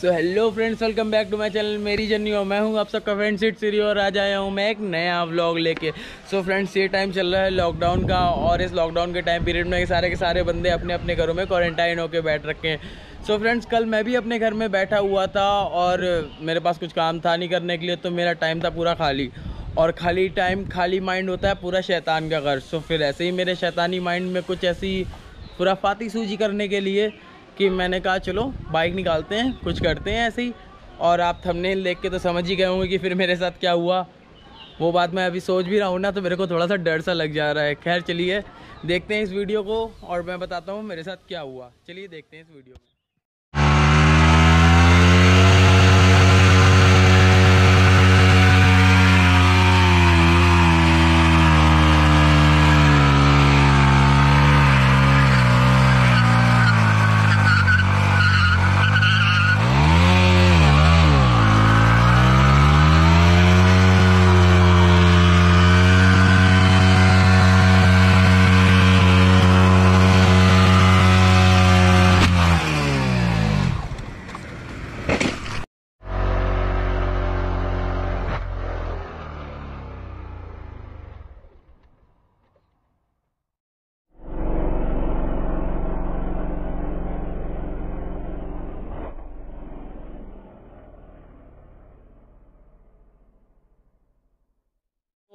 so hello friends welcome back to my channel मेरी journey और मैं हूँ आप सबका फ्रेंड सीट सीरी और आज आया हूँ मैं एक नया व्लॉग लेके सो फ्रेंड्स ये टाइम चल रहा है लॉकडाउन का और इस लॉकडाउन के टाइम पीरियड में सारे के सारे बंदे अपने अपने घरों में क्वारंटाइन होकर बैठ रखे हैं सो so, फ्रेंड्स कल मैं भी अपने घर में बैठा हुआ था और मेरे पास कुछ काम था नहीं करने के लिए तो मेरा टाइम था पूरा खाली और खाली टाइम खाली माइंड होता है पूरा शैतान का घर सो so, फिर ऐसे ही मेरे शैतानी माइंड में कुछ ऐसी खुराफाती सूजी करने के लिए कि मैंने कहा चलो बाइक निकालते हैं कुछ करते हैं ऐसे ही और आप थमने देख के तो समझ ही गए होंगे कि फिर मेरे साथ क्या हुआ वो बात मैं अभी सोच भी रहा हूँ ना तो मेरे को थोड़ा सा डर सा लग जा रहा है खैर चलिए देखते हैं इस वीडियो को और मैं बताता हूँ मेरे साथ क्या हुआ चलिए देखते हैं इस वीडियो को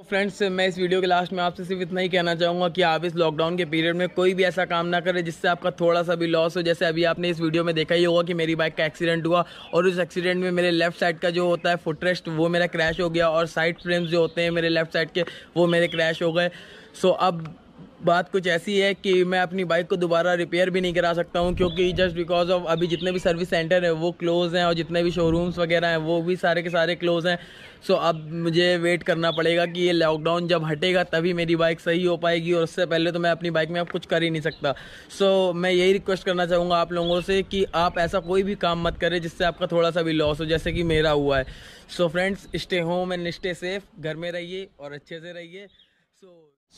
फ्रेंड्स मैं इस वीडियो के लास्ट में आपसे सिर्फ इतना ही कहना चाहूँगा कि आप इस लॉकडाउन के पीरियड में कोई भी ऐसा काम ना करें जिससे आपका थोड़ा सा भी लॉस हो जैसे अभी आपने इस वीडियो में देखा ही होगा कि मेरी बाइक का एक्सीडेंट हुआ और उस एक्सीडेंट में मेरे लेफ्ट साइड का जो होता है फुटरेस्ट वो मेरा क्रैश हो गया और साइड फ्रेम्स जो होते हैं मेरे लेफ्ट साइड के वो मेरे क्रैश हो गए सो अब बात कुछ ऐसी है कि मैं अपनी बाइक को दोबारा रिपेयर भी नहीं करा सकता हूँ क्योंकि जस्ट बिकॉज ऑफ अभी जितने भी सर्विस सेंटर हैं वो क्लोज़ हैं और जितने भी शोरूम्स वगैरह हैं वो भी सारे के सारे क्लोज़ हैं सो अब मुझे वेट करना पड़ेगा कि ये लॉकडाउन जब हटेगा तभी मेरी बाइक सही हो पाएगी और उससे पहले तो मैं अपनी बाइक में अब कुछ कर ही नहीं सकता सो so, मैं यही रिक्वेस्ट करना चाहूँगा आप लोगों से कि आप ऐसा कोई भी काम मत करें जिससे आपका थोड़ा सा भी लॉस हो जैसे कि मेरा हुआ है so friends stay home and stay safe घर में रहिए और अच्छे से रहिए so so...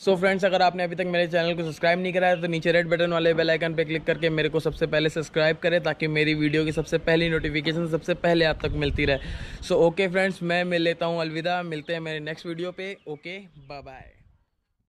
so so friends अगर आपने अभी तक मेरे चैनल को सब्सक्राइब नहीं कराया तो नीचे रेड बटन वाले बेल आइकन पर क्लिक करके मेरे को सबसे पहले सब्सक्राइब करें ताकि मेरी वीडियो की सबसे पहली नोटिफिकेशन सबसे पहले आप तक मिलती रहे सो ओके फ्रेंड्स मैं मिल लेता हूँ अलविदा मिलते हैं मेरे नेक्स्ट वीडियो पे ओके बाय बाय